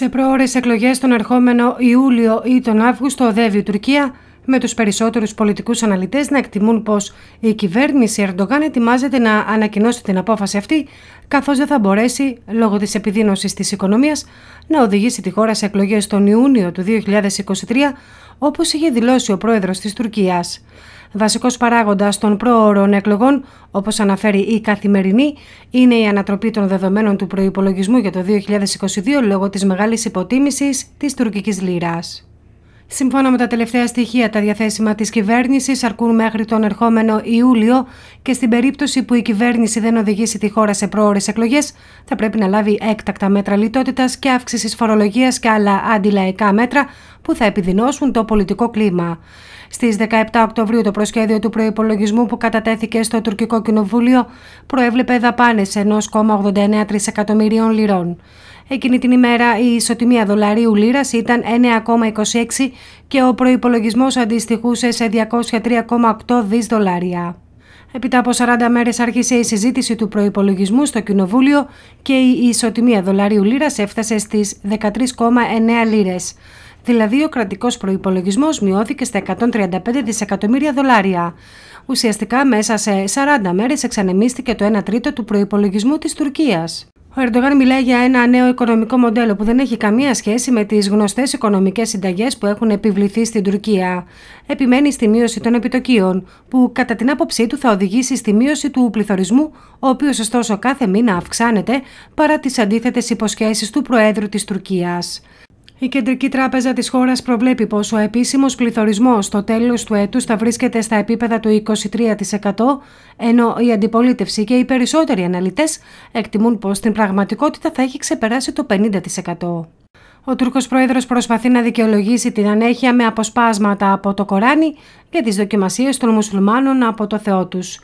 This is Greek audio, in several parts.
Σε προώρες εκλογές τον ερχόμενο Ιούλιο ή τον Αύγουστο οδεύει η Τουρκία με τους περισσότερους πολιτικούς αναλυτές να εκτιμούν πως η κυβέρνηση Ερντογάν ετοιμάζεται να ανακοινώσει την απόφαση αυτή, καθώς δεν θα μπορέσει, λόγω της επιδείνωσης της οικονομίας, να οδηγήσει τη χώρα σε εκλογές τον Ιούνιο του 2023, όπως είχε δηλώσει ο πρόεδρος της Τουρκίας. Βασικός παράγοντας των προώρων εκλογών, όπως αναφέρει η Καθημερινή, είναι η ανατροπή των δεδομένων του προϋπολογισμού για το 2022 λόγω της μεγάλης υποτίμησης της τουρκικής λίρας. Σύμφωνα με τα τελευταία στοιχεία, τα διαθέσιμα της κυβέρνησης αρκούν μέχρι τον ερχόμενο Ιούλιο και στην περίπτωση που η κυβέρνηση δεν οδηγήσει τη χώρα σε προώρες εκλογές, θα πρέπει να λάβει έκτακτα μέτρα λιτότητας και αύξησης φορολογίας και άλλα αντιλαϊκά μέτρα που θα επιδεινώσουν το πολιτικό κλίμα. Στις 17 Οκτωβρίου, το προσχέδιο του προπολογισμού που κατατέθηκε στο τουρκικό κοινοβούλιο προέβλεπε δαπάνες 1,89 τρισεκατομμυρίων λιρών. Εκείνη την ημέρα η ισοτιμία δολαρίου λίρας ήταν 9,26 και ο προπολογισμό αντιστοιχούσε σε 203,8 δις δολάρια. Έπειτα από 40 μέρες άρχισε η συζήτηση του προπολογισμού στο Κοινοβούλιο και η ισοτιμία δολαρίου λίρας έφτασε στις 13,9 λίρες, Δηλαδή ο κρατικός προϋπολογισμός μειώθηκε στα 135 δισεκατομμύρια δολάρια. Ουσιαστικά μέσα σε 40 μέρες εξανεμίστηκε το 1 τρίτο του προϋπολογισμού της Τουρκίας. Ο Ερντογάν μιλάει για ένα νέο οικονομικό μοντέλο που δεν έχει καμία σχέση με τις γνωστές οικονομικές συνταγές που έχουν επιβληθεί στην Τουρκία. Επιμένει στη μείωση των επιτοκίων, που κατά την άποψή του θα οδηγήσει στη μείωση του πληθωρισμού, ο οποίος ωστόσο κάθε μήνα αυξάνεται παρά τις αντίθετες υποσχέσεις του Προέδρου της Τουρκίας. Η Κεντρική Τράπεζα της χώρας προβλέπει πως ο επίσημος πληθωρισμός στο τέλος του έτους θα βρίσκεται στα επίπεδα του 23%, ενώ η αντιπολίτευση και οι περισσότεροι αναλυτές εκτιμούν πως στην πραγματικότητα θα έχει ξεπεράσει το 50%. Ο Τούρκος Πρόεδρος προσπαθεί να δικαιολογήσει την ανέχεια με αποσπάσματα από το Κοράνι και τις δοκιμασίες των μουσουλμάνων από το Θεό τους.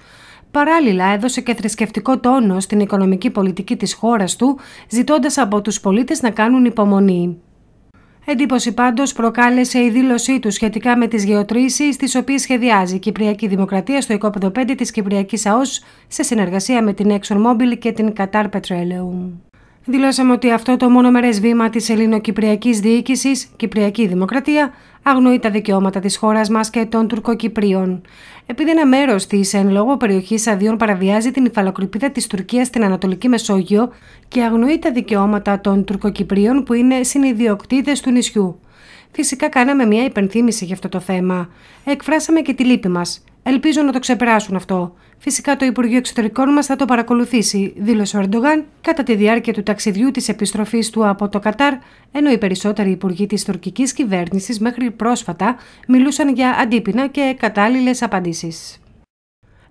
Παράλληλα έδωσε και θρησκευτικό τόνο στην οικονομική πολιτική της χώρας του, ζητώντας από τους πολίτες να κάνουν υπομονή. Εντύπωση πάντως προκάλεσε η δήλωσή του σχετικά με τις γεωτρήσεις τις οποίες σχεδιάζει η Κυπριακή Δημοκρατία στο οικόπεδο 5 της Κυπριακής ΑΟΣ σε συνεργασία με την ExxonMobil και την Qatar Petroleum. Δηλώσαμε ότι αυτό το μονομερές βήμα της ελληνοκυπριακής διοίκησης, Κυπριακή Δημοκρατία, αγνοεί τα δικαιώματα της χώρας μας και των Τουρκοκυπρίων. Επειδή ένα μέρος της εν λόγω περιοχής αδειών παραβιάζει την υφαλοκρηπίδα της Τουρκίας στην Ανατολική Μεσόγειο και αγνοεί τα δικαιώματα των Τουρκοκυπρίων που είναι συνειδιοκτήτες του νησιού. Φυσικά, κάναμε μια υπενθύμηση για αυτό το θέμα. Εκφράσαμε και τη λύπη μας. Ελπίζω να το ξεπεράσουν αυτό. Φυσικά το Υπουργείο Εξωτερικών μας θα το παρακολουθήσει, δήλωσε ο Ερντογάν κατά τη διάρκεια του ταξιδιού της επιστροφής του από το Κατάρ, ενώ οι περισσότεροι υπουργοί της τουρκικής κυβέρνησης μέχρι πρόσφατα μιλούσαν για αντίπεινα και κατάλληλες απαντήσεις.